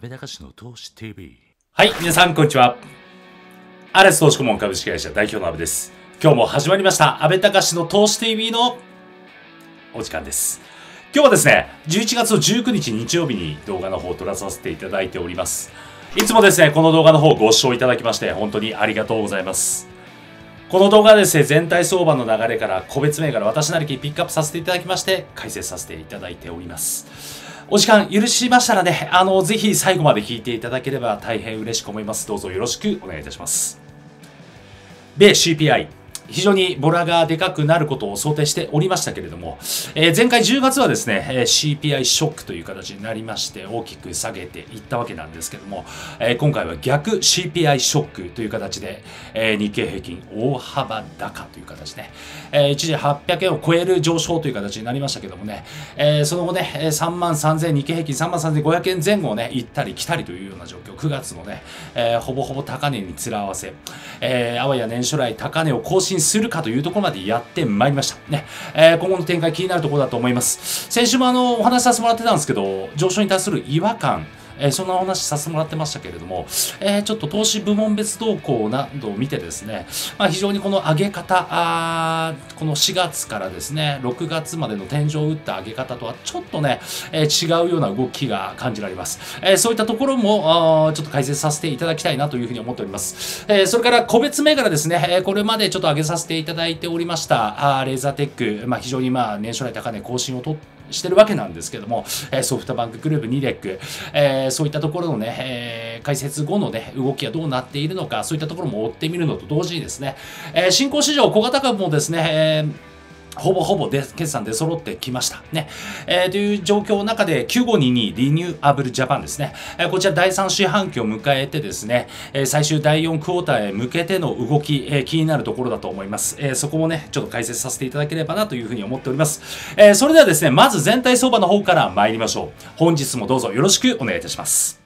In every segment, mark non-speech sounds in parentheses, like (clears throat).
安倍隆の投資 TV はい皆さんこんにちはアレス投資顧問株式会社代表の安部です今日も始まりました安倍隆の投資 TV のお時間です今日はですね11月19日日曜日に動画の方を撮らさせていただいておりますいつもですねこの動画の方ご視聴いただきまして本当にありがとうございますこの動画はですね、全体相場の流れから個別銘柄、私なりにピックアップさせていただきまして、解説させていただいております。お時間許しましたらね、あの、ぜひ最後まで聞いていただければ大変嬉しく思います。どうぞよろしくお願いいたします。米 CPI、非常にボラがでかくなることを想定しておりましたけれども、えー、前回10月はですね、え CPI ショックという形になりまして大きく下げていったわけなんですけども、えー、今回は逆 CPI ショックという形で、えー、日経平均大幅高という形で、え一時800円を超える上昇という形になりましたけどもね、えその後ね3万3000日経平均3万3500円前後をね行ったり来たりというような状況9月のね、えほぼほぼ高値につらわせ、えあわや年初来高値を更新信するかというところまでやってまいりました。ね。えー、今後の展開気になるところだと思います。先週もあの、お話しさせてもらってたんですけど、上昇に対する違和感、えー、そんなお話させてもらってましたけれども、えー、ちょっと投資部門別動向などを見てですね、まあ、非常にこの上げ方あ、この4月からですね、6月までの天井を打った上げ方とはちょっとね、えー、違うような動きが感じられます。えそういったところもあちょっと解説させていただきたいなというふうに思っております。えそれから個別銘柄ですね、えこれまでちょっと上げさせていただいておりました、あレーザーテック、まあ、非常にまあ年初来高値更新をとって、してるわけなんですけども、えソフトバンクグループ、2レック、えそういったところのね、え解説後のね、動きはどうなっているのか、そういったところも追ってみるのと同時にですね、え新興市場小型株もですね、えーほぼほぼで決算で揃ってきましたね、えー、という状況の中で9522リニューアブルジャパンですね、えー、こちら第3四半期を迎えてですね、えー、最終第4クォーターへ向けての動き、えー、気になるところだと思います、えー、そこもねちょっと解説させていただければなというふうに思っております、えー、それではですねまず全体相場の方から参りましょう本日もどうぞよろしくお願いいたします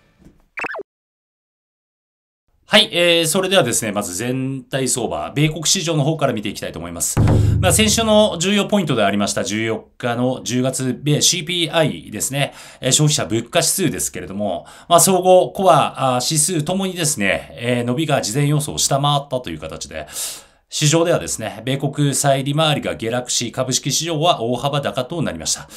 はい、えー、それではですね、まず全体相場、米国市場の方から見ていきたいと思います。まあ、先週の重要ポイントでありました14日の10月、米 CPI ですね、え消費者物価指数ですけれども、まあ、総合コア指数ともにですね、え伸びが事前予想を下回ったという形で、市場ではですね、米国債利回りが下落し、株式市場は大幅高となりました。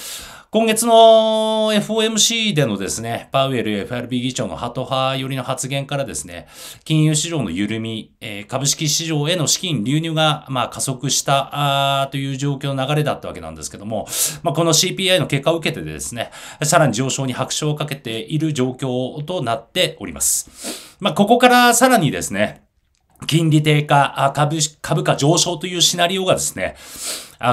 今月の FOMC でのですね、パウエル FRB 議長のハト派寄りの発言からですね、金融市場の緩み、え株式市場への資金流入が、まあ、加速したあという状況の流れだったわけなんですけども、まあ、この CPI の結果を受けてですね、さらに上昇に拍車をかけている状況となっております。まあ、ここからさらにですね、金利低下、株株価上昇というシナリオがですね、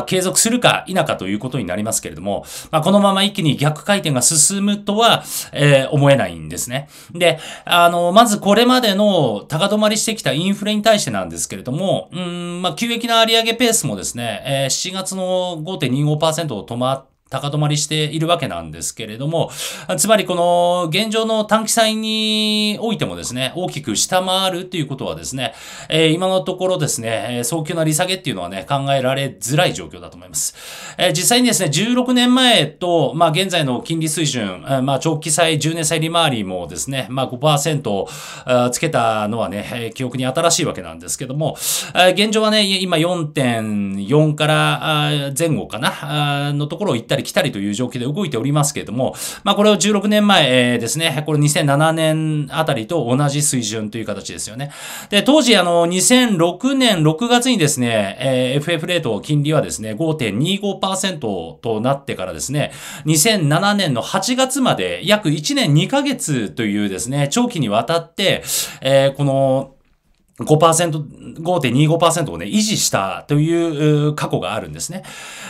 継続するか否かということになりますけれども、まあ、このまま一気に逆回転が進むとは、えー、思えないんですね。で、あの、まずこれまでの高止まりしてきたインフレに対してなんですけれども、うん、まあ、急激な利上げペースもですね、えー、7月の5.25%を止まって、高止まりしているわけなんですけれども、つまりこの現状の短期債においてもですね、大きく下回るということはですね、えー、今のところですね、早急な利下げっていうのはね、考えられづらい状況だと思います。えー、実際にですね、16年前と、まあ現在の金利水準、まあ長期債、10年債利回りもですね、まあ5%つけたのはね、記憶に新しいわけなんですけども、現状はね、今4.4から前後かな、のところを行ったりり来たりという状況で動いておりますけれども、まあ、これを16年前えですね、これ2007年あたりと同じ水準という形ですよね。で、当時、あの、2006年6月にですね、えー、FF レート、金利はですね、5.25%となってからですね、2007年の8月まで約1年2ヶ月というですね、長期にわたって、えー、この、5%、5.25%をね、維持したという過去があるんですね。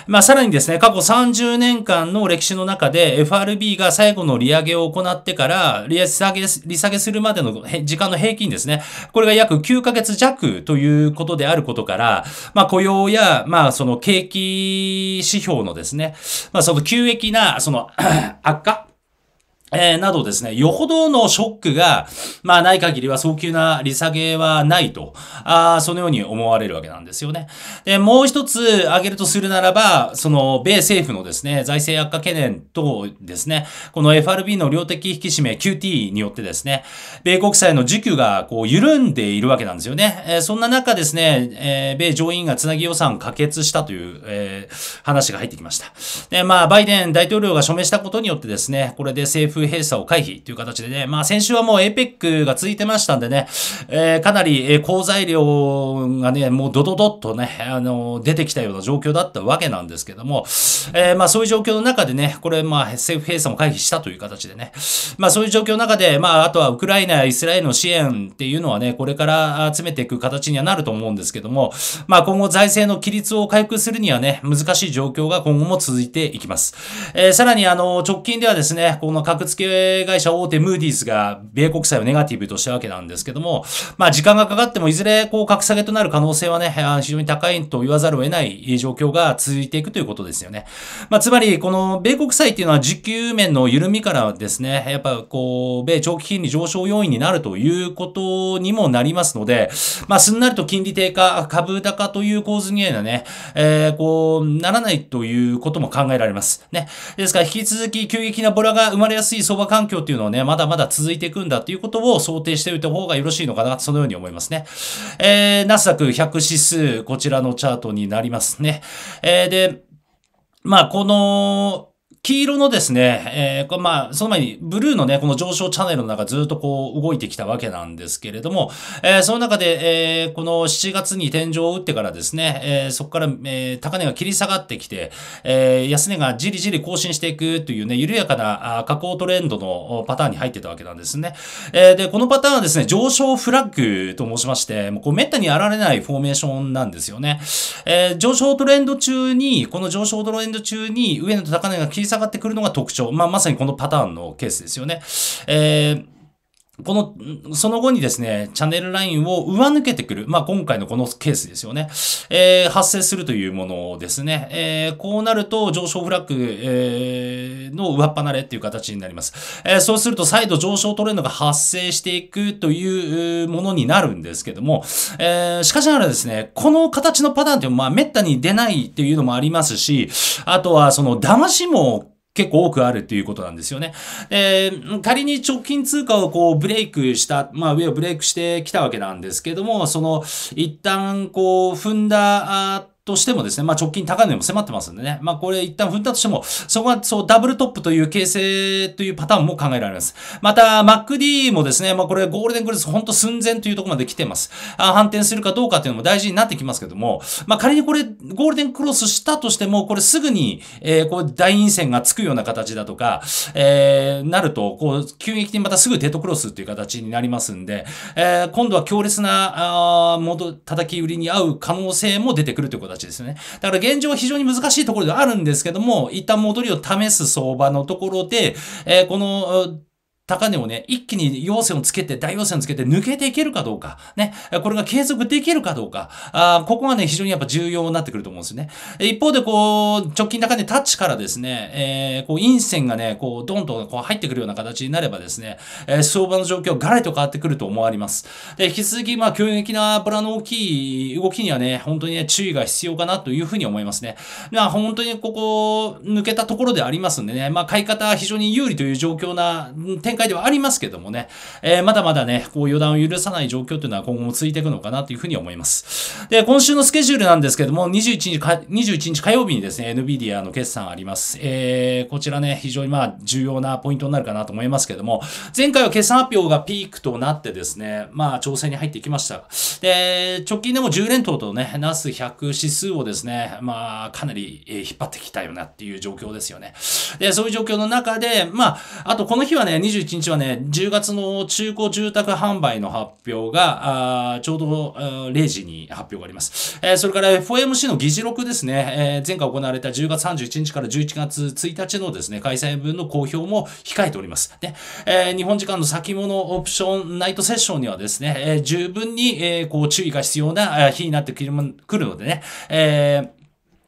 まあ、さらにですね、過去30年間の歴史の中で FRB が最後の利上げを行ってから、利下げ、利下げするまでの時間の平均ですね。これが約9ヶ月弱ということであることから、まあ、雇用や、まあ、その景気指標のですね、まあ、その急激な、その (clears throat) 悪化えー、などですね、よほどのショックが、まあない限りは早急な利下げはないと、あそのように思われるわけなんですよね。で、もう一つ挙げるとするならば、その、米政府のですね、財政悪化懸念とですね、この FRB の量的引き締め QT によってですね、米国債の需給がこう緩んでいるわけなんですよね。えー、そんな中ですね、えー、米上院がつなぎ予算を可決したという、え話が入ってきました。で、まあ、バイデン大統領が署名したことによってですね、これで政府閉鎖を回避という形でね、まあ先週はもう APEC が続いてましたんでね、えー、かなり、えー、鉱材料がね、もうドドドッとね、あのー、出てきたような状況だったわけなんですけども、えー、まあそういう状況の中でね、これまあ政府閉鎖も回避したという形でね、まあそういう状況の中で、まああとはウクライナやイスラエルの支援っていうのはね、これから集めていく形にはなると思うんですけども、まあ今後財政の規律を回復するにはね、難しい状況が今後も続いていきます。えー、さらにあの、直近ではですね、この各付会社大手ムーディーズが米国債をネガティブとしたわけなんですけども、まあ時間がかかってもいずれこう格下げとなる可能性はね、非常に高いと言わざるを得ない状況が続いていくということですよね。まあつまりこの米国債っていうのは時給面の緩みからですね、やっぱこう、米長期金利上昇要因になるということにもなりますので、まあすんなりと金利低下、株高という構図にはね、えー、こう、ならないということも考えられます。ね。ですから引き続き急激なボラが生まれやすいい相場環境っていうのはね、まだまだ続いていくんだっていうことを想定しておいた方がよろしいのかな、そのように思いますね。えー、ナスダック100指数、こちらのチャートになりますね。えー、で、まあ、この、黄色のですね、えー、まあ、その前に、ブルーのね、この上昇チャンネルの中ずっとこう動いてきたわけなんですけれども、えー、その中で、えー、この7月に天井を打ってからですね、えー、そこから、えー、高値が切り下がってきて、えー、安値がじりじり更新していくというね、緩やかな下降トレンドのパターンに入ってたわけなんですね。えー、で、このパターンはですね、上昇フラッグと申しまして、もうこう滅多にやられないフォーメーションなんですよね。えー、上昇トレンド中に、この上昇トレンド中に上のと高値が切り下がってくるのが特徴。まあ、まさにこのパターンのケースですよね。えーこの、その後にですね、チャンネルラインを上抜けてくる。まあ、今回のこのケースですよね。えー、発生するというものですね。えー、こうなると上昇フラッグ、えー、の上っ離れっていう形になります。えそうすると再度上昇トレンドが発生していくというものになるんですけども、えしかしながらですね、この形のパターンってまあ、滅多に出ないっていうのもありますし、あとはその騙しも結構多くあるっていうことなんですよね。え、仮に直近通貨をこうブレイクした、まあ上をブレイクしてきたわけなんですけども、その一旦こう踏んだとしてもですね、まあ直近高値も迫ってますんでね、まあこれ一旦振ったとしても、そこはそうダブルトップという形成というパターンも考えられます。また、MacD もですね、まあこれゴールデンクルーほんと寸前というところまで来てます。あ反転するかどうかっていうのも大事になってきますけども、まあ仮にこれゴールデンクロスしたとしても、これすぐに、えー、こう大陰線がつくような形だとか、えー、なると、こう急激にまたすぐデッドクロスっていう形になりますんで、えー、今度は強烈な、あ戻、叩き売りに合う可能性も出てくるということ形ですね。だから現状は非常に難しいところではあるんですけども、一旦戻りを試す相場のところで、えー、この、高値をね、一気に陽線をつけて、大陽線をつけて抜けていけるかどうか、ね、これが継続できるかどうか、あここがね、非常にやっぱ重要になってくると思うんですね。一方で、こう、直近高値タッチからですね、えー、こう、陰線がね、こう、どんどんこう入ってくるような形になればですね、えー、相場の状況がらりと変わってくると思われます。で、引き続き、まあ、急激なプラの大きい動きにはね、本当にね、注意が必要かなというふうに思いますね。まあ、本当にここ、抜けたところでありますんでね、まあ、買い方は非常に有利という状況な展開界ではありますけどもね、えー、まだまだね、こう予断を許さない状況というのは今後も続いていくのかなというふうに思います。で、今週のスケジュールなんですけども、21日か、21日火曜日にですね、NVIDIA の決算あります。えー、こちらね、非常にまあ重要なポイントになるかなと思いますけども、前回は決算発表がピークとなってですね、まあ調整に入ってきました。で、直近でも10連投とね、ナス100指数をですね、まあかなり引っ張ってきたよなっていう状況ですよね。で、そういう状況の中で、まあ、あとこの日はね、21 21日はね、10月の中古住宅販売の発表が、あちょうど0時に発表があります。えー、それから FOMC の議事録ですね、えー、前回行われた10月31日から11月1日のですね、開催分の公表も控えております。ねえー、日本時間の先物オプションナイトセッションにはですね、えー、十分に、えー、こう注意が必要な日になってくるのでね、えー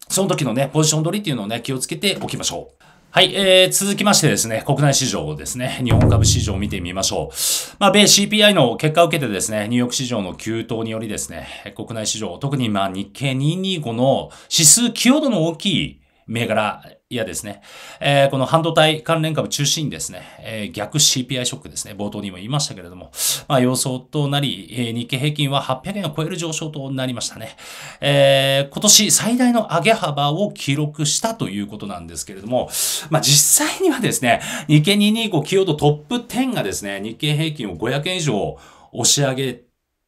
その時のね、ポジション取りっていうのをね、気をつけておきましょう。はい、えー、続きましてですね、国内市場ですね、日本株市場を見てみましょう。まあ、米 CPI の結果を受けてですね、ニューヨーク市場の急騰によりですね、国内市場、特にまあ日経225の指数寄与度の大きい銘柄、いやですね、えー、この半導体関連株中心にですね、えー、逆 CPI ショックですね、冒頭にも言いましたけれども、まあ、様相となり、えー、日経平均は800円を超える上昇となりましたね。えー、今年最大の上げ幅を記録したということなんですけれども、まあ、実際にはですね、日経225企業とトップ10がですね、日経平均を500円以上押し上げ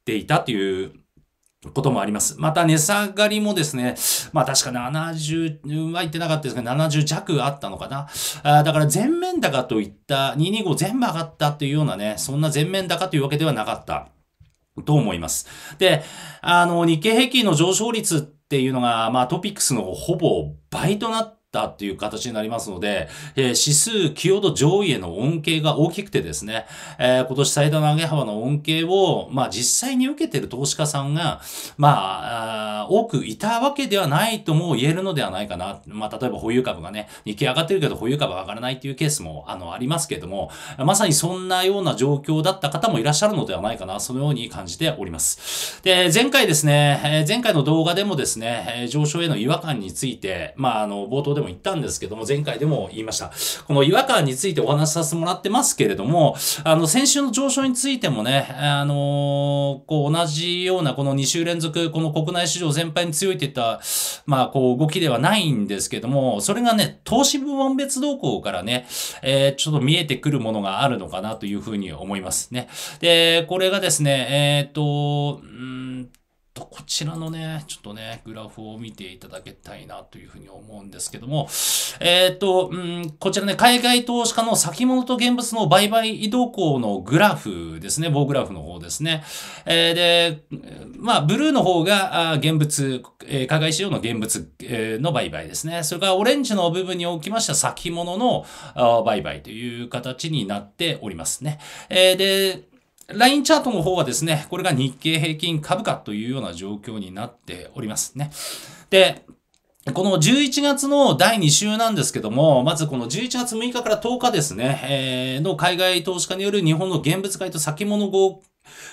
ていたということもあります。また値下がりもですね、まあ確か70は言ってなかったですけど、70弱あったのかな。あだから全面高といった225全部上がったというようなね、そんな全面高というわけではなかった。と思います。で、あの、日経平均の上昇率っていうのが、まあトピックスのほぼ倍となってったっていう形になりますので、えー、指数、寄与度上位への恩恵が大きくてですね、えー、今年最大の上げ幅の恩恵を、まあ実際に受けてる投資家さんが、まあ、多くいたわけではないとも言えるのではないかな。まあ例えば保有株がね、日経上がってるけど保有株は上がらないっていうケースも、あの、ありますけれども、まさにそんなような状況だった方もいらっしゃるのではないかな、そのように感じております。で、前回ですね、前回の動画でもですね、上昇への違和感について、まあ、あの、冒頭でもも言ったんですけども、前回でも言いました。この違和感についてお話しさせてもらってますけれども、あの、先週の上昇についてもね、あのー、こう、同じようなこの2週連続、この国内市場全般に強いっていった、まあ、こう、動きではないんですけども、それがね、投資部門別動向からね、えー、ちょっと見えてくるものがあるのかなというふうに思いますね。で、これがですね、えっ、と、うんとこちらのね、ちょっとね、グラフを見ていただきたいなというふうに思うんですけども、えー、っと、うん、こちらね、海外投資家の先物と現物の売買移動項のグラフですね、棒グラフの方ですね。えー、で、まあ、ブルーの方が現物、えー、海外市場の現物、えー、の売買ですね。それからオレンジの部分におきました先物の売買という形になっておりますね。えー、で、ラインチャートの方はですね、これが日経平均株価というような状況になっておりますね。で、この11月の第2週なんですけども、まずこの11月6日から10日ですね、えー、の海外投資家による日本の現物買いと先物合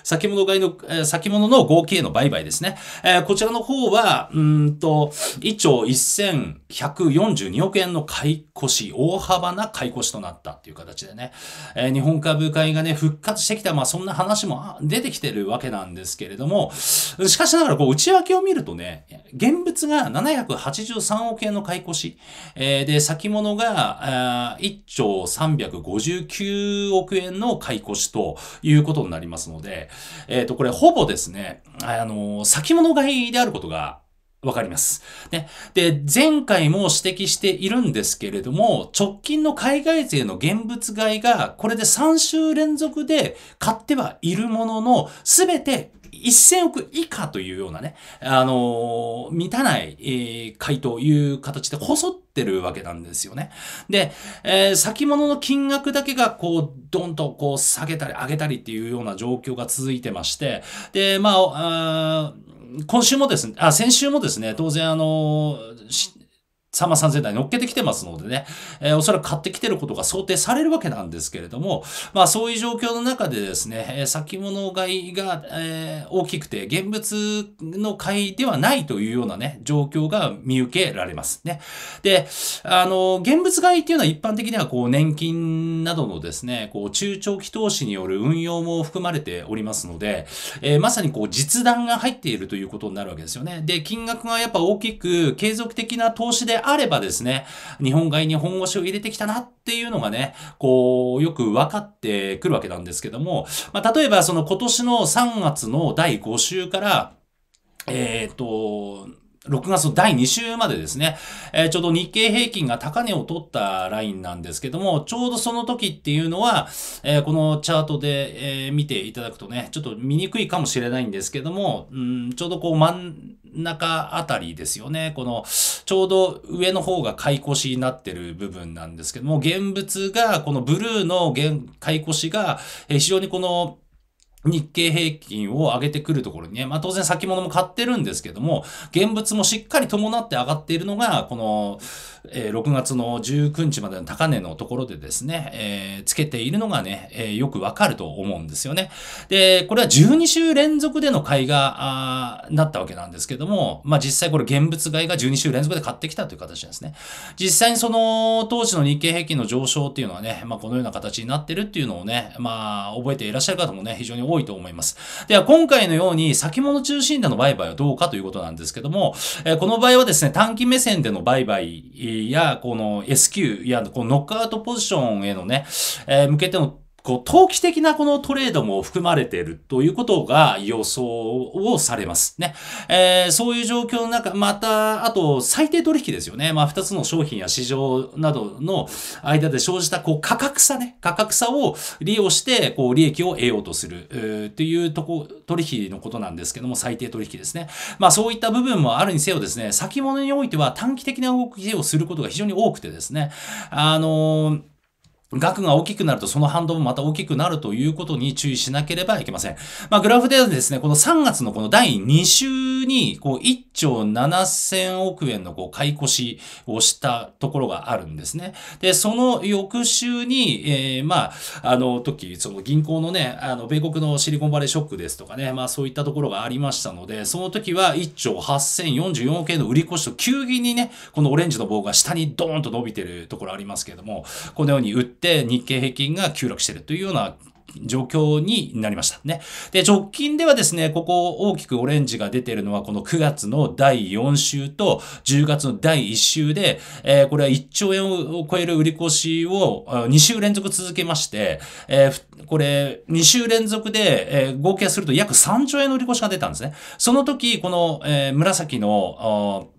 先物買いの、えー、先物の合計の売買ですね。えー、こちらの方は、うんと、1兆1142億円の買い越し、大幅な買い越しとなったっていう形でね、えー、日本株買いがね、復活してきた、まあそんな話も出てきてるわけなんですけれども、しかしながらこう内訳を見るとね、現物が783億円の買い越し、えー、で、先物が1兆359億円の買い越しということになりますので、で、えっ、ー、と、これほぼですね、あの、先物買いであることがわかります。ね。で、前回も指摘しているんですけれども、直近の海外勢の現物買いが、これで3週連続で買ってはいるものの、すべて1000億以下というようなね、あのー、満たない、えー、回という形で細ってるわけなんですよね。で、えー、先物の金額だけがこう、ドンとこう下げたり上げたりっていうような状況が続いてまして、で、まあ、あ今週もですね、あ、先週もですね、当然あの、3万3000台乗っけてきてますのでね、えー、おそらく買ってきてることが想定されるわけなんですけれども、まあそういう状況の中でですね、えー、先物買いが、えー、大きくて、現物の買いではないというようなね、状況が見受けられますね。で、あの、現物買いっていうのは一般的にはこう年金などのですね、こう中長期投資による運用も含まれておりますので、えー、まさにこう実弾が入っているということになるわけですよね。で、金額がやっぱ大きく継続的な投資であればですね、日本外に本腰を入れてきたなっていうのがね、こう、よく分かってくるわけなんですけども、まあ、例えばその今年の3月の第5週から、えっ、ー、と、6月の第2週までですね、えー、ちょうど日経平均が高値を取ったラインなんですけども、ちょうどその時っていうのは、えー、このチャートで、えー、見ていただくとね、ちょっと見にくいかもしれないんですけども、うん、ちょうどこう真ん中あたりですよね。この、ちょうど上の方が買い越しになってる部分なんですけども、現物が、このブルーの買い越しが、えー、非常にこの、日経平均を上げてくるところにね、まあ当然先物も買ってるんですけども、現物もしっかり伴って上がっているのが、この、えー、6月の19日までの高値のところでですね、えー、つけているのがね、えー、よくわかると思うんですよね。で、これは12週連続での買いが、なったわけなんですけども、まあ実際これ現物買いが12週連続で買ってきたという形ですね。実際にその当時の日経平均の上昇っていうのはね、まあこのような形になってるっていうのをね、まあ覚えていらっしゃる方もね、非常に多多いと思います。では、今回のように先物中心での売買はどうかということなんですけども、えこの場合はですね、短期目線での売買や、この S q や、このノックアウトポジションへのね、え向けてのこう、投機的なこのトレードも含まれているということが予想をされますね。えー、そういう状況の中、また、あと、最低取引ですよね。まあ、二つの商品や市場などの間で生じた、こう、価格差ね。価格差を利用して、こう、利益を得ようとする、えー、っていうとこ、取引のことなんですけども、最低取引ですね。まあ、そういった部分もあるにせよですね、先物においては短期的な動きをすることが非常に多くてですね、あのー額が大きくなるとその反動もまた大きくなるということに注意しなければいけません。まあ、グラフではですね、この3月のこの第2週に、こう、1兆7000億円のこう、買い越しをしたところがあるんですね。で、その翌週に、えー、まあ、あの時、その銀行のね、あの、米国のシリコンバレーショックですとかね、まあ、そういったところがありましたので、その時は1兆8044億円の売り越しと急激にね、このオレンジの棒が下にドーンと伸びてるところありますけれども、このように売ってで、て日経平均が急落してるというような状況になりましたね。で、直近ではですね、ここ大きくオレンジが出てるのはこの9月の第4週と10月の第1週で、えー、これは1兆円を超える売り越しを2週連続続けまして、えー、これ2週連続で、えー、合計すると約3兆円の売り越しが出たんですね。その時、この、え紫の、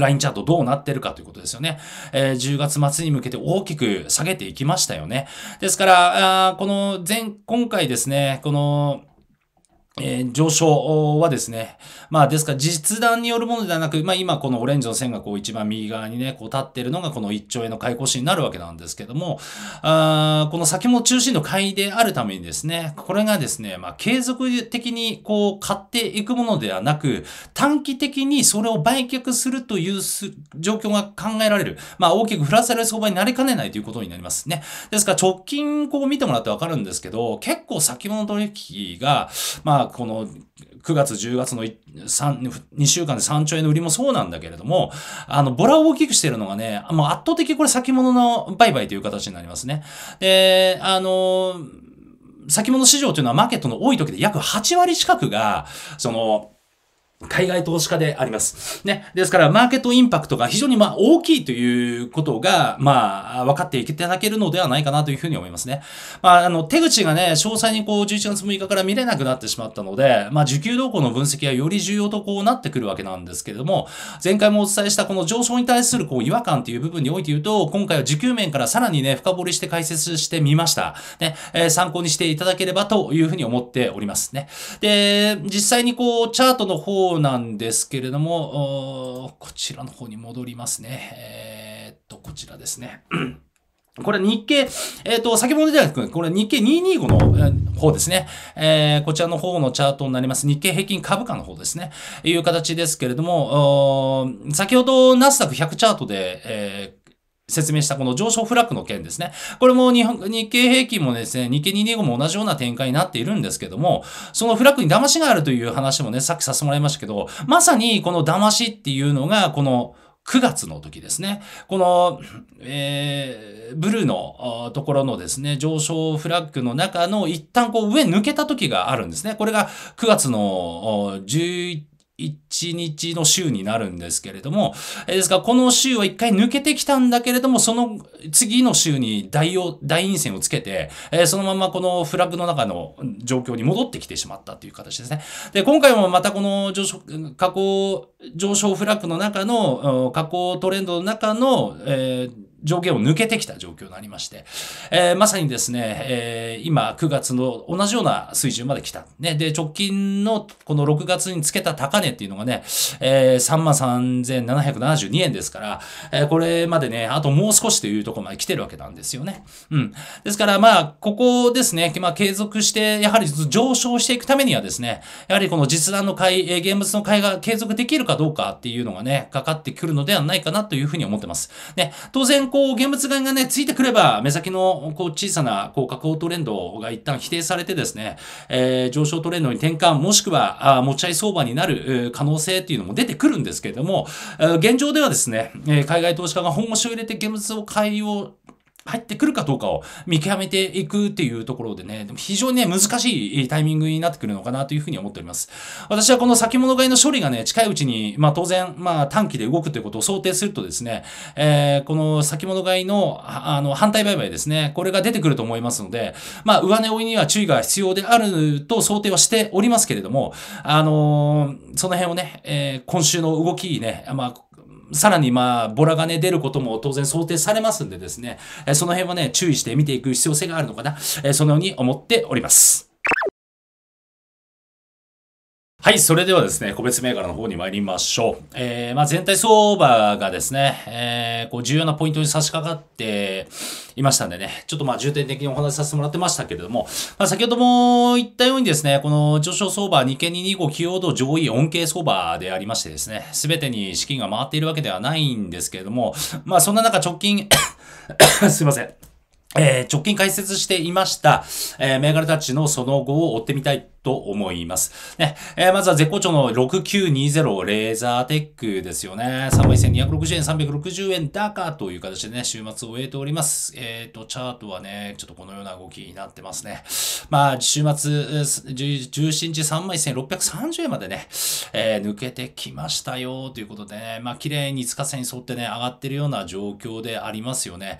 ラインチャートどうなってるかということですよね。えー、10月末に向けて大きく下げていきましたよね。ですから、あこの前、今回ですね、この、えー、上昇はですね、まあですから実弾によるものではなく、まあ今このオレンジの線がこう一番右側にね、こう立ってるのがこの1兆円の買い越しになるわけなんですけども、あこの先も中心の買いであるためにですね、これがですね、まあ継続的にこう買っていくものではなく、短期的にそれを売却するという状況が考えられる。まあ大きく振らされる相場になりかねないということになりますね。ですから直近こう見てもらってわかるんですけど、結構先物取引が、まあこの9月、10月の2週間で3兆円の売りもそうなんだけれども、あの、ボラを大きくしているのがね、もう圧倒的これ先物の売買という形になりますね。で、あの、先物市場というのはマーケットの多い時で約8割近くが、その、海外投資家であります。ね。ですから、マーケットインパクトが非常にまあ大きいということが、まあ、分かっていただけるのではないかなというふうに思いますね。まあ、あの、手口がね、詳細にこう、11月6日から見れなくなってしまったので、まあ、受給動向の分析はより重要とこうなってくるわけなんですけれども、前回もお伝えしたこの上昇に対するこう、違和感という部分において言うと、今回は受給面からさらにね、深掘りして解説してみました。ね。えー、参考にしていただければというふうに思っておりますね。で、実際にこう、チャートの方そうなんですけれども、こちらの方に戻りますね。えー、っと、こちらですね。(clears throat) これ日経、えっ、と、先ほどじゃなく、これ日経225の方ですね。えー、こちらの方のチャートになります。日経平均株価の方ですね。いう形ですけれども、先ほどナスダック100チャートで、えー説明したこの上昇フラッグの件ですね。これも日本日経平均もですね、日経225も同じような展開になっているんですけども、そのフラッグに騙しがあるという話もね、さっきさせてもらいましたけど、まさにこの騙しっていうのが、この9月の時ですね。この、えー、ブルーのところのですね、上昇フラッグの中の一旦こう上抜けた時があるんですね。これが9月の11 1日の週になるんですけれども、ですからこの週は1回抜けてきたんだけれども、その次の週に大を大陰線をつけて、えそのままこのフラッグの中の状況に戻ってきてしまったという形ですね。で、今回もまたこの上昇、下降、上昇フラッグの中の、下降トレンドの中の、えー条件を抜けてきた状況になりまして、えー、まさにですね、えー、今9月の同じような水準まで来た。ね、で、直近のこの6月につけた高値っていうのがね、えー、33,772円ですから、えー、これまでね、あともう少しというところまで来てるわけなんですよね。うん。ですからまあ、ここですね、まあ継続して、やはり上昇していくためにはですね、やはりこの実弾の買い、えー、現物の買いが継続できるかどうかっていうのがね、かかってくるのではないかなというふうに思ってます。ね、当然こう現物買いがね、ついてくれば、目先のこう小さなこう下降トレンドが一旦否定されてですね、えー、上昇トレンドに転換、もしくはあ持ち合い相場になる可能性っていうのも出てくるんですけれども、現状ではですね、海外投資家が本腰を入れて現物を買いを入ってくるかどうかを見極めていくっていうところでね、でも非常にね、難しいタイミングになってくるのかなというふうに思っております。私はこの先物買いの処理がね、近いうちに、まあ当然、まあ短期で動くということを想定するとですね、えー、この先物買いの、あの、反対売買ですね、これが出てくると思いますので、まあ上値追いには注意が必要であると想定はしておりますけれども、あのー、その辺をね、えー、今週の動きね、まあさらにまあ、ボラがね、出ることも当然想定されますんでですね、その辺はね、注意して見ていく必要性があるのかな、そのように思っております。はい、それではですね、個別銘柄の方に参りましょう。えー、まあ、全体相場がですね、えー、こう重要なポイントに差し掛かっていましたんでね、ちょっとまあ重点的にお話しさせてもらってましたけれども、まあ、先ほども言ったようにですね、この上昇相場、2件2 2 5起用度上位恩恵相場でありましてですね、すべてに資金が回っているわけではないんですけれども、まあそんな中直近 (coughs) すいません。えー、直近解説していました、えー、銘柄たちのその後を追ってみたいと思います。ね、えー、まずは絶好調の6920レーザーテックですよね。31260円、360円高という形でね、週末を終えております。えっ、ー、と、チャートはね、ちょっとこのような動きになってますね。まあ、週末、17日3枚1630円までね、えー、抜けてきましたよということでね、まあ、綺麗に5日線に沿ってね、上がってるような状況でありますよね。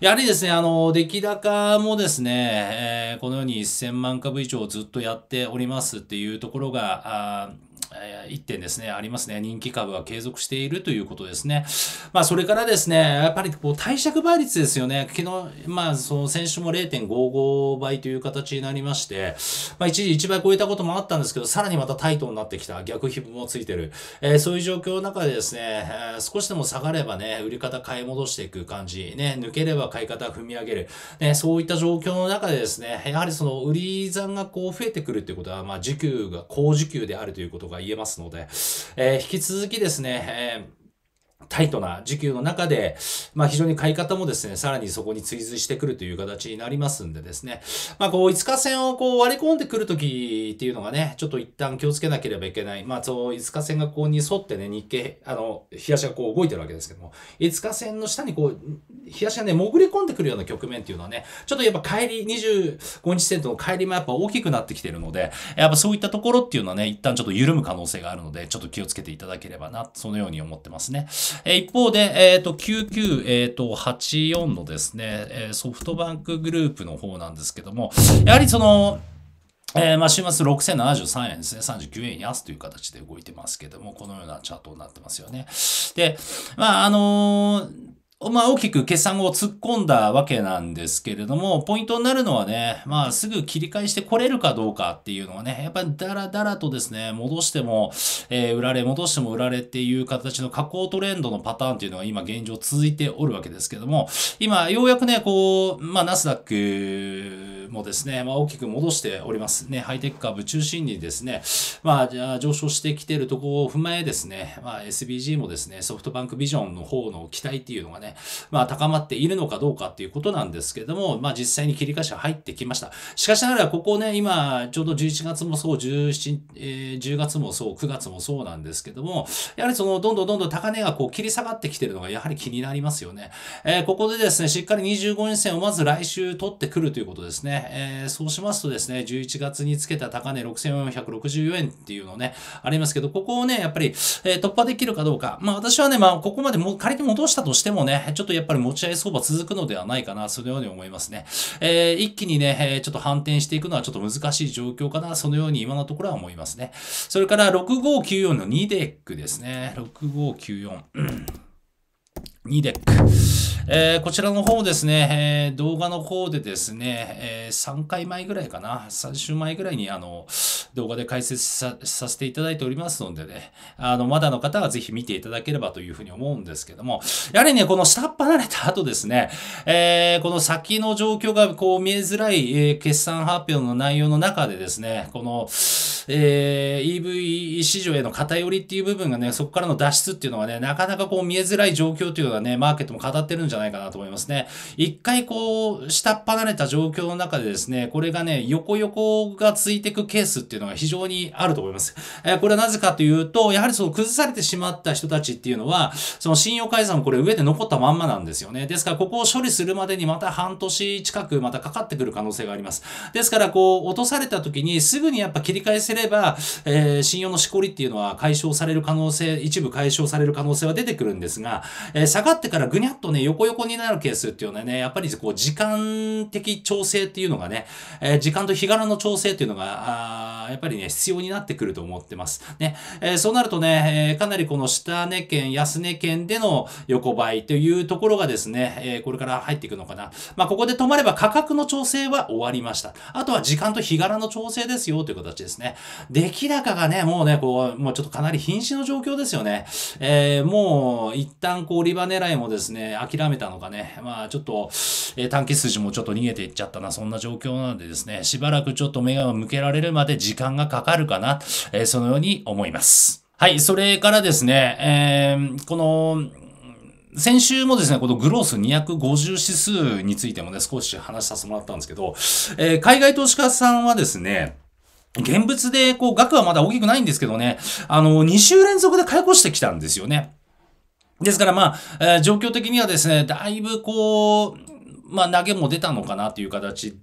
やはりですね、あの、出来高もですね、えー、このように1000万株以上ずっとやっておりますっていうところが、え一点ですね、ありますね。人気株は継続しているということですね。まあ、それからですね、やっぱりこう、貸借倍率ですよね。昨日、まあ、その先週も0.55倍という形になりまして、まあ、一時1倍超えたこともあったんですけど、さらにまたタイトになってきた、逆皮膚もついてる。えー、そういう状況の中でですね、えー、少しでも下がればね、売り方買い戻していく感じ、ね、抜ければ買い方踏み上げる。ね、そういった状況の中でですね、やはりその売り算がこう増えてくるってことは、まあ、時給が、高時給であるということが言えますので、えー、引き続きですね、えタイトな時給の中で、まあ非常に買い方もですね、さらにそこに追随してくるという形になりますんでですね、まあこう5日線をこう割り込んでくるときっていうのがね、ちょっと一旦気をつけなければいけない。まあそう5日線がこうに沿ってね、日経、あの、日足がこう動いてるわけですけども、5日線の下にこう、日足がね、潜り込んでくるような局面っていうのはね、ちょっとやっぱ帰り、25日線との帰りもやっぱ大きくなってきてるので、やっぱそういったところっていうのはね、一旦ちょっと緩む可能性があるので、ちょっと気をつけていただければな、そのように思ってますね。え一方で、えっ、ー、と、99、えっ、と、84のですね、えソフトバンクグループの方なんですけども、やはりその、えー、まあ週末6073円ですね。39円安という形で動いてますけども、このようなチャートになってますよね。で、まあ、あのーまあ、大きく決算を突っ込んだわけなんですけれども、ポイントになるのはね、まあ、すぐ切り返してこれるかどうかっていうのはね、やっぱりダラダラとですね、戻しても、えー、売られ、戻しても売られっていう形の下降トレンドのパターンっていうのが今現状続いておるわけですけども、今、ようやくね、こう、まあ、ナスダックもですね、まあ、大きく戻しておりますね。ハイテク株中心にですね、まあ、上昇してきているところを踏まえですね、まあ、SBG もですね、ソフトバンクビジョンの方の期待っていうのがね、まあ、高まっているのかどうかっていうことなんですけれども、まあ、実際に切り返しは入ってきました。しかしながら、ここね、今、ちょうど11月もそう、17、え10月もそう、9月もそうなんですけども、やはりその、どんどんどんどん高値がこう、切り下がってきているのが、やはり気になりますよね。えー、ここでですね、しっかり25日線をまず来週取ってくるということですね。ね、えー、そうしますとですね、11月につけた高値6464円っていうのね、ありますけど、ここをね、やっぱり、えー、突破できるかどうか。まあ私はね、まあここまでも仮に戻したとしてもね、ちょっとやっぱり持ち合い相場続くのではないかな、そのように思いますね。えー、一気にね、えー、ちょっと反転していくのはちょっと難しい状況かな、そのように今のところは思いますね。それから6594の2デックですね。6594。2デック。えー、こちらの方もですね、えー、動画の方でですね、えー、3回前ぐらいかな、3週前ぐらいにあの、動画で解説させていただいておりますのでね、あの、まだの方はぜひ見ていただければというふうに思うんですけども、やはりね、この下っ離れた後ですね、えー、この先の状況がこう見えづらい、え決算発表の内容の中でですね、この、えー、EV 市場への偏りっていう部分がね、そこからの脱出っていうのはね、なかなかこう見えづらい状況っていうのがね、マーケットも語ってるんじゃないかなと思いますね。一回こう、下っ離れた状況の中でですね、これがね、横横がついてくケースっていうのが非常にあると思います。えー、これはなぜかというと、やはりその崩されてしまった人たちっていうのは、その信用改ざんこれ上で残ったまんまなんですよね。ですから、ここを処理するまでにまた半年近くまたかかってくる可能性があります。ですから、こう、落とされた時にすぐにやっぱ切り返せれば、えー、信用のしこりっていうのは解消される可能性、一部解消される可能性は出てくるんですが、えー、下がってからぐにゃっとね、横横になるケースっていうのはね、やっぱりこう、時間的調整っていうのがね、えー、時間と日柄の調整っていうのが、あやっぱりね、必要になってくると思ってます。ね、えー、そうなるとね、えー、かなりこの下値圏、安値圏での横ばいというところがですね、えー、これから入っていくのかな。まあ、ここで止まれば価格の調整は終わりました。あとは時間と日柄の調整ですよという形ですね。出来高がね、もうね、こう、もうちょっとかなり瀕死の状況ですよね。えー、もう、一旦こう、リバ狙いもですね、諦めたのかね、まあ、ちょっと、えー、短期筋もちょっと逃げていっちゃったな、そんな状況なのでですね、しばらくちょっと目が向けられるまで時間がかかるかな、えー、そのように思います。はい、それからですね、えー、この、先週もですね、このグロース250指数についてもね、少し話させてもらったんですけど、えー、海外投資家さんはですね、現物で、こう、額はまだ大きくないんですけどね、あの、2週連続で買い越してきたんですよね。ですからまあ、えー、状況的にはですね、だいぶこう、まあ投げも出たのかなという形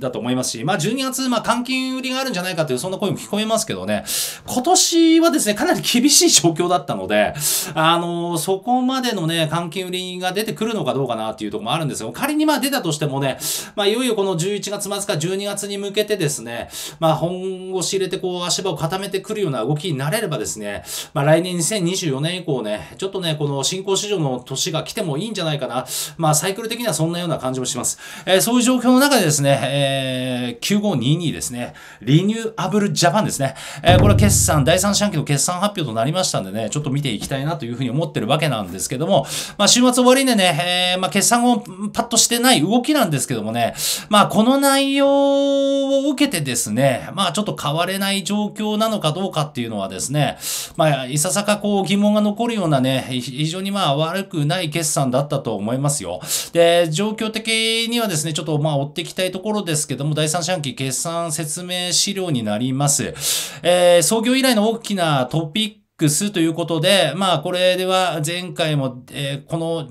だと思いますし、まあ12月、まあ換金売りがあるんじゃないかというそんな声も聞こえますけどね、今年はですね、かなり厳しい状況だったので、あのー、そこまでのね、換金売りが出てくるのかどうかなっていうところもあるんですが、仮にまあ出たとしてもね、まあいよいよこの11月末か12月に向けてですね、まあ本腰入れてこう足場を固めてくるような動きになれればですね、まあ来年2024年以降ね、ちょっとね、この新興市場の年が来てもいいんじゃないかな、まあサイクル的にはそんなような感じもします。えー、そういう状況の中でですね、えーえー、9522ですね。リニューアブルジャパンですね。えー、これは決算、第3四半期の決算発表となりましたんでね、ちょっと見ていきたいなというふうに思ってるわけなんですけども、まあ、週末終わりでね、えー、まあ、決算をパッとしてない動きなんですけどもね、まあ、この内容を受けてですね、まあ、ちょっと変われない状況なのかどうかっていうのはですね、まあ、いささかこう疑問が残るようなね、非常にまあ悪くない決算だったと思いますよ。で、状況的にはですね、ちょっとまあ追っていきたいところですですけども、第三四半期決算説明資料になります。えー、創業以来の大きなトピックスということで、まあ、これでは前回も、えー、この、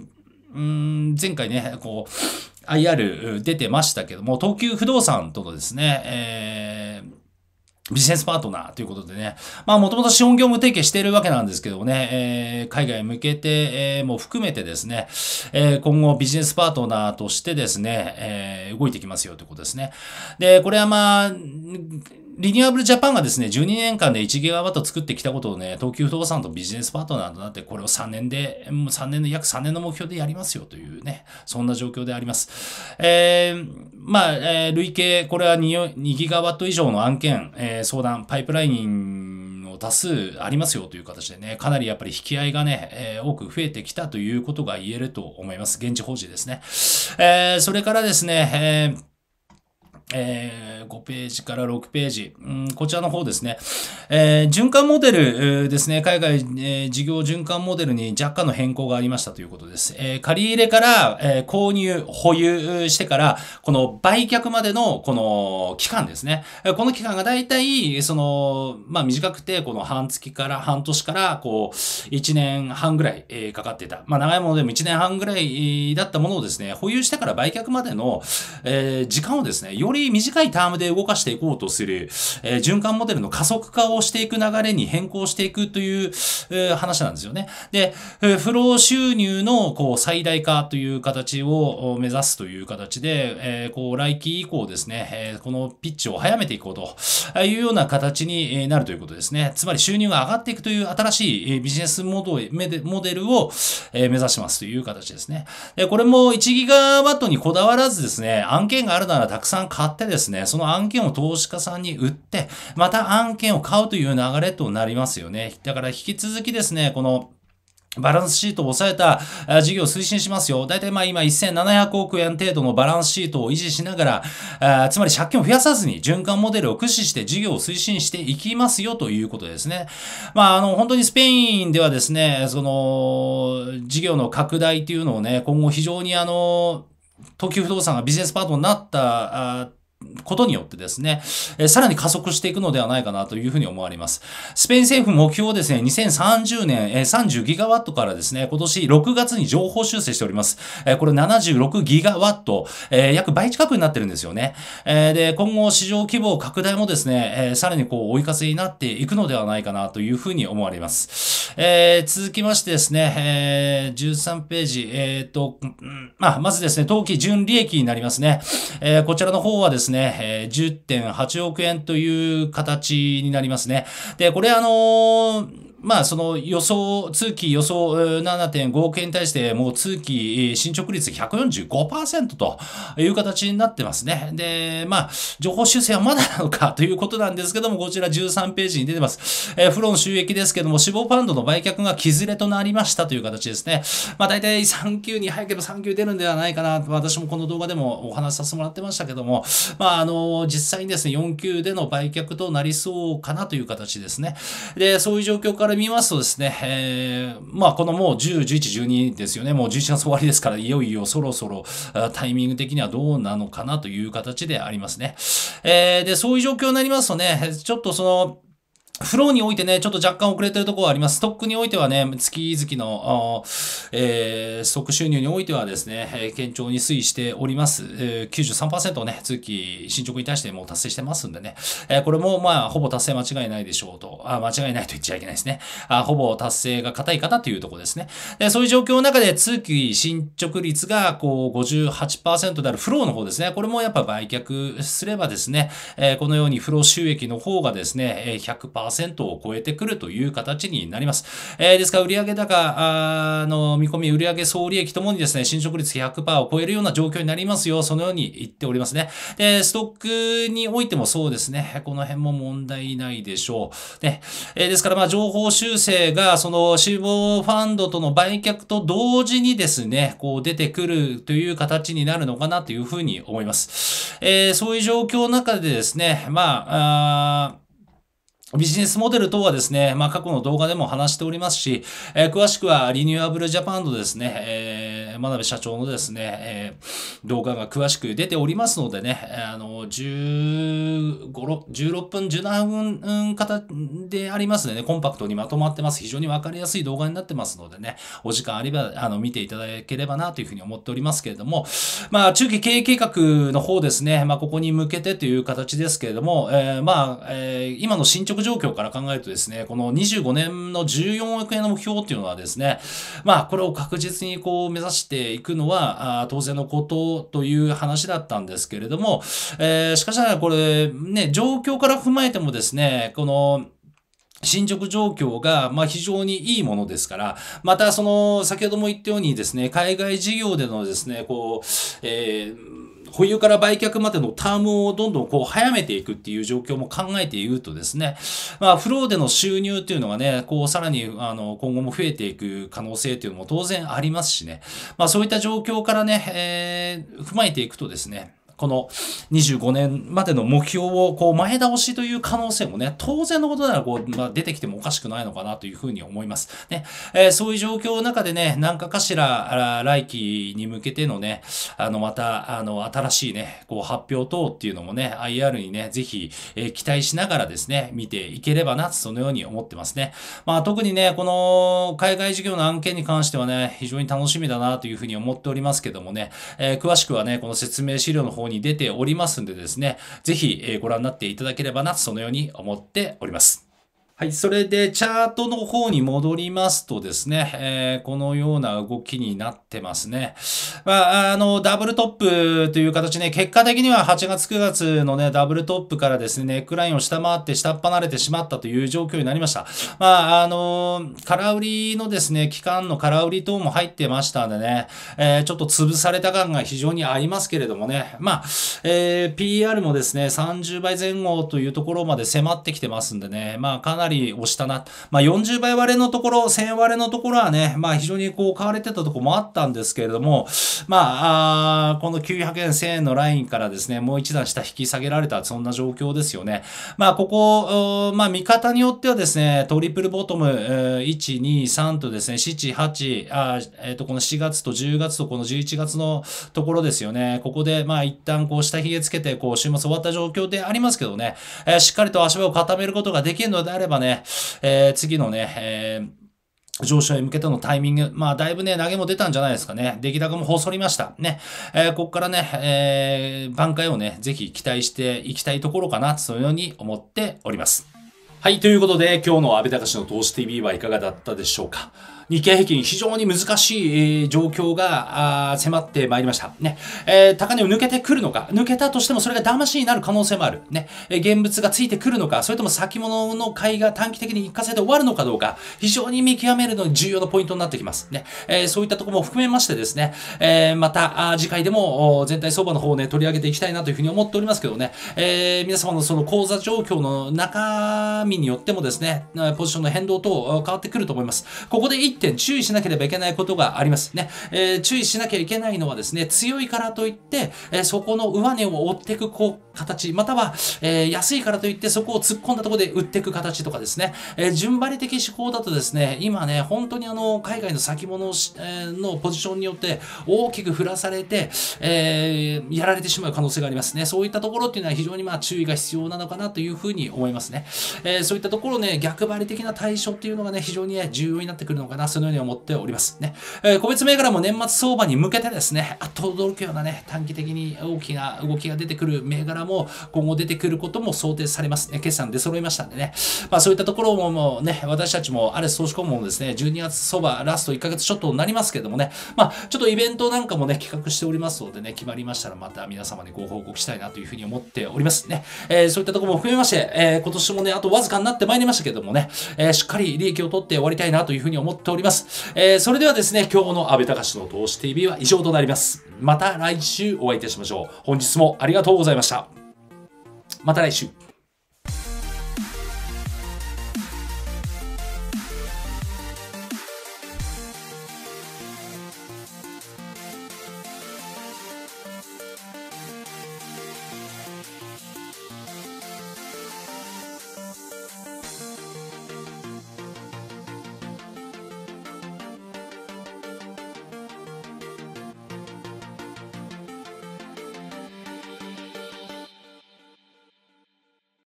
うん、前回ね、こう、IR 出てましたけども、東急不動産とのですね、えービジネスパートナーということでね。まあ、もともと資本業務提携しているわけなんですけどね、えー、海外へ向けて、えー、も含めてですね、えー、今後ビジネスパートナーとしてですね、えー、動いてきますよということですね。で、これはまあ、リニューアブルジャパンがですね、12年間で1ギガワット作ってきたことをね、東急不動産とビジネスパートナーとなって、これを3年で、もう3年の、約3年の目標でやりますよというね、そんな状況であります。えー、まあ、えー、累計、これは 2, 2ギガワット以上の案件、えー、相談、パイプラインを多数ありますよという形でね、かなりやっぱり引き合いがね、えー、多く増えてきたということが言えると思います。現地法人ですね。えー、それからですね、えーえー、5ページから6ページ、うん、こちらの方ですね、えー、循環モデルですね、海外、え事業循環モデルに若干の変更がありましたということです。えー、借り入れから、え購入、保有してから、この売却までのこの期間ですね、この期間がだいたい、その、まあ、短くて、この半月から半年から、こう、1年半ぐらい、えかかっていた。まあ、長いものでも1年半ぐらいだったものをですね、保有してから売却までの、え時間をですね、よりり短いタームで動かしていこうとする、えー、循環モデルの加速化をしていく流れに変更していくという、えー、話なんですよね。で、フロー収入のこう最大化という形を目指すという形で、えー、こう来期以降ですね、えー、このピッチを早めていこうというような形になるということですね。つまり収入が上がっていくという新しいビジネスモデルを目指しますという形ですね。でこれも1ギガワットにこだわらずですね、案件があるならたくさん買ってですね、その案件を投資家さんに売って、また案件を買うという流れとなりますよね。だから引き続きですね、この、バランスシートを抑えた事業を推進しますよ。だいたいまあ今1700億円程度のバランスシートを維持しながら、あつまり借金を増やさずに循環モデルを駆使して事業を推進していきますよということですね。まああの本当にスペインではですね、その事業の拡大っていうのをね、今後非常にあの、東急不動産がビジネスパートになった、ことによってですね、さらに加速していくのではないかなというふうに思われます。スペイン政府目標をですね、2030年、30ギガワットからですね、今年6月に情報修正しております。これ76ギガワット、約倍近くになってるんですよね。で、今後市場規模拡大もですね、さらにこう追い風になっていくのではないかなというふうに思われます。続きましてですね、13ページ、えっ、ー、と、まあ、まずですね、当期純利益になりますね。こちらの方はですね、ですね、えー、10.8億円という形になりますね。で、これあのーまあ、その予想、通期予想7.5億円に対して、もう通期進捗率145%という形になってますね。で、まあ、情報修正はまだなのかということなんですけども、こちら13ページに出てます。えー、フロン収益ですけども、死亡ファンドの売却が木ずれとなりましたという形ですね。まあ、大体3級に、早ければ3級出るんではないかな。私もこの動画でもお話しさせてもらってましたけども、まあ、あの、実際にですね、4級での売却となりそうかなという形ですね。で、そういう状況からから見ますとですね、えー、まあこのもう10、11、12ですよね。もう11月終わりですから、いよいよそろそろタイミング的にはどうなのかなという形でありますね。えー、で、そういう状況になりますとね、ちょっとその、フローにおいてね、ちょっと若干遅れてるところはあります。ストックにおいてはね、月々の、えー、ストック収入においてはですね、え堅調に推移しております。えー、93%をね、通期進捗に対してもう達成してますんでね、えー、これもまあ、ほぼ達成間違いないでしょうと、あ間違いないと言っちゃいけないですね。あほぼ達成が硬いかなというところですねで。そういう状況の中で通期進捗率がこう58%であるフローの方ですね、これもやっぱ売却すればですね、えー、このようにフロー収益の方がですね、100% 100%を超えてくるという形になります。えー、ですから、売上高の見込み、売上総利益ともにですね、進捗率100%を超えるような状況になりますよ。そのように言っておりますね。で、ストックにおいてもそうですね。この辺も問題ないでしょう。ね。えー、ですから、まあ、情報修正が、その、死亡ファンドとの売却と同時にですね、こう出てくるという形になるのかなというふうに思います。えー、そういう状況の中でですね、まあ、あビジネスモデル等はですね、まあ、過去の動画でも話しておりますし、えー、詳しくはリニューアブルジャパンのですね、えー、真鍋社長のですね、えー、動画が詳しく出ておりますのでね、あの、15、16分、17分方でありますのでね、コンパクトにまとまってます。非常にわかりやすい動画になってますのでね、お時間あれば、あの、見ていただければなというふうに思っておりますけれども、まあ、中期経営計画の方ですね、まあ、ここに向けてという形ですけれども、えー、まあ、えー、今の進捗状況から考えるとですね、この25年の14億円の目標っていうのはですね、まあ、これを確実にこう目指していくのは、当然のことという話だったんですけれども、えー、しかしながらこれ、ね、状況から踏まえてもですね、この、進捗状況が、まあ、非常にいいものですから、また、その、先ほども言ったようにですね、海外事業でのですね、こう、えー保有から売却までのタームをどんどんこう早めていくっていう状況も考えて言うとですね、まあ、フローでの収入っていうのがね、こうさらにあの今後も増えていく可能性っていうのも当然ありますしね、まあ、そういった状況からね、えー、踏まえていくとですね、この25年までの目標をこう前倒しという可能性もね、当然のことならこう、まあ、出てきてもおかしくないのかなというふうに思います。ね、えー、そういう状況の中でね、何かかしら来期に向けてのね、あの、また、あの、新しいね、こう発表等っていうのもね、IR にね、ぜひ、えー、期待しながらですね、見ていければな、そのように思ってますね。まあ特にね、この海外事業の案件に関してはね、非常に楽しみだなというふうに思っておりますけどもね、えー、詳しくはね、この説明資料の方にに出ておりますんでですね、ぜひご覧になっていただければな、そのように思っております。はい。それで、チャートの方に戻りますとですね、えー、このような動きになってますね。まあ、あの、ダブルトップという形ね、結果的には8月9月のね、ダブルトップからですね、ネックラインを下回って下っ離れてしまったという状況になりました。まあ、あの、空売りのですね、期間の空売り等も入ってましたんでね、えー、ちょっと潰された感が非常にありますけれどもね、まあ、えー、PR もですね、30倍前後というところまで迫ってきてますんでね、まあ、かなりり押したな。まあ、40倍割れのところ、1000割れのところはね、まあ、非常にこう、買われてたとこもあったんですけれども、まあ、あこの900円、1000円のラインからですね、もう一段下引き下げられた、そんな状況ですよね。まあ、ここ、まあ、見方によってはですね、トリプルボトム、1、2、3とですね、7、8、あえっ、ー、と、この4月と10月とこの11月のところですよね。ここで、まあ、一旦こう、下髭つけて、こう、週末終わった状況でありますけどね、えー、しっかりと足場を固めることができるのであれば、ね、えー、次のね、えー上昇へ向けてのタイミング。まあ、だいぶね、投げも出たんじゃないですかね。出来高も細りました。ね。えー、こっからね、えー、挽回をね、ぜひ期待していきたいところかな、そのように思っております。はい、ということで、今日の安倍隆の投資 TV はいかがだったでしょうか。日経平均非常に難しい状況が迫ってまいりました。ね、えー、高値を抜けてくるのか、抜けたとしてもそれが騙しになる可能性もある。ね、現物がついてくるのか、それとも先物の買いが短期的に一過性で終わるのかどうか、非常に見極めるのに重要なポイントになってきます。ね、えー、そういったところも含めましてですね、えー、また次回でも全体相場の方をね、取り上げていきたいなというふうに思っておりますけどね、えー、皆様のその口座状況の中身によってもですね、ポジションの変動等変わってくると思います。ここで一点注意しなければいけないことがありますね。えー、注意しなきゃいけないのはですね、強いからといって、えー、そこの上根を追っていく効果形、または、えー、安いからといってそこを突っ込んだところで売っていく形とかですね、えー、順張り的思考だとですね、今ね、本当にあの、海外の先物、えー、のポジションによって大きく振らされて、えー、やられてしまう可能性がありますね。そういったところっていうのは非常にまあ注意が必要なのかなというふうに思いますね。えー、そういったところね、逆張り的な対処っていうのがね、非常に、ね、重要になってくるのかな、そのように思っておりますね。えー、個別銘柄も年末相場に向けてですね、あっと驚くようなね、短期的に大きな動きが出てくる銘柄もも今後出てくることも想定されます。ね、決算出揃いましたんでね。まあそういったところももうね、私たちもあれ投資顧問ですね、12月そばラスト1ヶ月ちょっとなりますけどもね、まあちょっとイベントなんかもね、企画しておりますのでね、決まりましたらまた皆様にご報告したいなというふうに思っておりますね。えー、そういったところも含めまして、えー、今年もね、あとわずかになってまいりましたけどもね、えー、しっかり利益を取って終わりたいなというふうに思っております。えー、それではですね、今日の安倍隆の投資 TV は以上となります。また来週お会いいたしましょう。本日もありがとうございました。また来週。